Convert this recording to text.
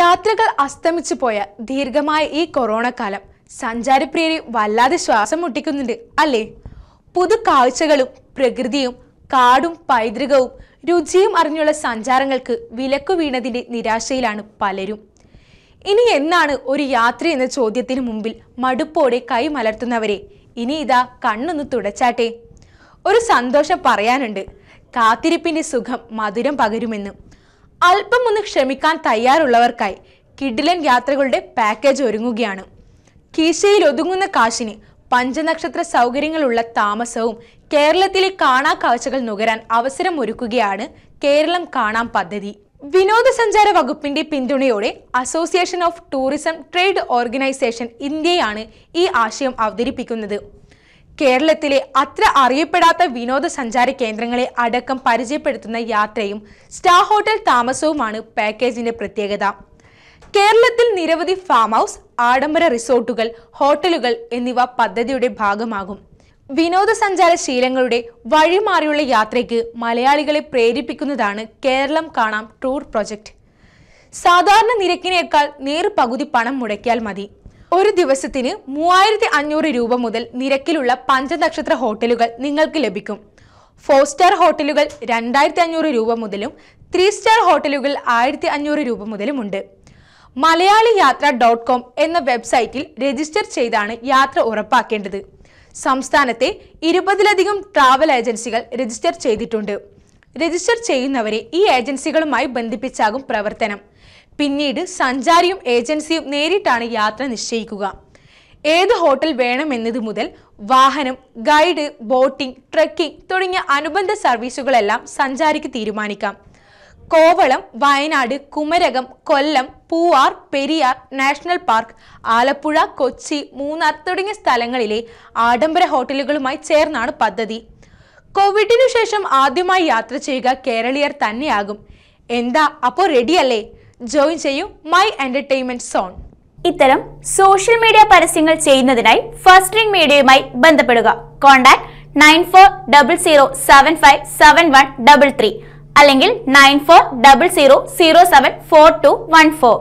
യാത്രകൾ അസ്തമിച്ചു പോയ ദീർഘമായ ഈ കാലം സഞ്ചാരപ്രിയരെ വല്ലാതെ ശ്വാസം മുട്ടിക്കുന്നുണ്ട് അല്ലേ പുതു കാഴ്ചകളും പ്രകൃതിയും കാടും പൈതൃകവും രുചിയും അറിഞ്ഞുള്ള സഞ്ചാരങ്ങൾക്ക് വിലക്കു വീണതിൻ്റെ നിരാശയിലാണ് പലരും ഇനി എന്നാണ് ഒരു യാത്ര എന്ന ചോദ്യത്തിന് മുമ്പിൽ മടുപ്പോടെ കൈമലർത്തുന്നവരെ ഇനി ഇതാ കണ്ണൊന്ന് തുടച്ചാട്ടെ ഒരു സന്തോഷം പറയാനുണ്ട് കാത്തിരിപ്പിൻ്റെ സുഖം മധുരം പകരുമെന്നും അല്പം ഒന്ന് ക്ഷമിക്കാൻ തയ്യാറുള്ളവർക്കായി കിഡിലൻ യാത്രകളുടെ പാക്കേജ് ഒരുങ്ങുകയാണ് കീശയിൽ ഒതുങ്ങുന്ന കാശിന് പഞ്ചനക്ഷത്ര സൗകര്യങ്ങളുള്ള താമസവും കേരളത്തിലെ കാണാ കാഴ്ചകൾ നുകരാൻ അവസരം ഒരുക്കുകയാണ് കേരളം കാണാം പദ്ധതി വിനോദസഞ്ചാര വകുപ്പിന്റെ പിന്തുണയോടെ association of tourism trade organisation ഇന്ത്യയാണ് ഈ ആശയം അവതരിപ്പിക്കുന്നത് കേരളത്തിലെ അത്ര അറിയപ്പെടാത്ത വിനോദസഞ്ചാര കേന്ദ്രങ്ങളെ അടക്കം പരിചയപ്പെടുത്തുന്ന യാത്രയും സ്റ്റാർ ഹോട്ടൽ താമസവുമാണ് പാക്കേജിന്റെ പ്രത്യേകത കേരളത്തിൽ നിരവധി ഫാം ഹൗസ് ആഡംബര റിസോർട്ടുകൾ ഹോട്ടലുകൾ എന്നിവ പദ്ധതിയുടെ ഭാഗമാകും വിനോദസഞ്ചാര ശീലങ്ങളുടെ വഴിമാറിയുള്ള യാത്രയ്ക്ക് മലയാളികളെ പ്രേരിപ്പിക്കുന്നതാണ് കേരളം കാണാം ടൂർ പ്രൊജക്ട് സാധാരണ നിരക്കിനേക്കാൾ നേർ പകുതി പണം മുടക്കിയാൽ മതി ഒരു ദിവസത്തിന് മൂവായിരത്തി അഞ്ഞൂറ് രൂപ മുതൽ നിരക്കിലുള്ള പഞ്ചനക്ഷത്ര ഹോട്ടലുകൾ നിങ്ങൾക്ക് ലഭിക്കും ഫോർ സ്റ്റാർ ഹോട്ടലുകൾ രണ്ടായിരത്തി അഞ്ഞൂറ് രൂപ മുതലും ത്രീ സ്റ്റാർ ഹോട്ടലുകൾ ആയിരത്തി അഞ്ഞൂറ് രൂപ മുതലുമുണ്ട് മലയാളി യാത്ര ഡോട്ട് കോം എന്ന വെബ്സൈറ്റിൽ രജിസ്റ്റർ ചെയ്താണ് യാത്ര ഉറപ്പാക്കേണ്ടത് സംസ്ഥാനത്തെ ഇരുപതിലധികം ട്രാവൽ ഏജൻസികൾ രജിസ്റ്റർ ചെയ്തിട്ടുണ്ട് രജിസ്റ്റർ ചെയ്യുന്നവരെ ഈ ഏജൻസികളുമായി ബന്ധിപ്പിച്ചാകും പ്രവർത്തനം പിന്നീട് സഞ്ചാരിയും ഏജൻസിയും നേരിട്ടാണ് യാത്ര നിശ്ചയിക്കുക ഏത് ഹോട്ടൽ വേണമെന്നത് മുതൽ വാഹനം ഗൈഡ് ബോട്ടിംഗ് ട്രക്കിംഗ് തുടങ്ങിയ അനുബന്ധ സർവീസുകളെല്ലാം സഞ്ചാരിക്ക് തീരുമാനിക്കാം കോവളം വയനാട് കുമരകം കൊല്ലം പൂവാർ പെരിയാർ നാഷണൽ പാർക്ക് ആലപ്പുഴ കൊച്ചി മൂന്നാർ തുടങ്ങിയ സ്ഥലങ്ങളിലെ ആഡംബര ഹോട്ടലുകളുമായി ചേർന്നാണ് പദ്ധതി കോവിഡിനു ശേഷം ആദ്യമായി യാത്ര ചെയ്യുക കേരളീയർ തന്നെയാകും എന്താ അപ്പോൾ റെഡിയല്ലേ ജോയിൻ ചെയ്യൂ മൈ എന്റർടൈൻമെന്റ് സോൺ ഇത്തരം സോഷ്യൽ മീഡിയ പരസ്യങ്ങൾ ചെയ്യുന്നതിനായി ഫസ്റ്റ് റിംഗ് മീഡിയയുമായി ബന്ധപ്പെടുക contact nine four double zero seven five seven one double three അല്ലെങ്കിൽ nine four double zero zero seven four two one four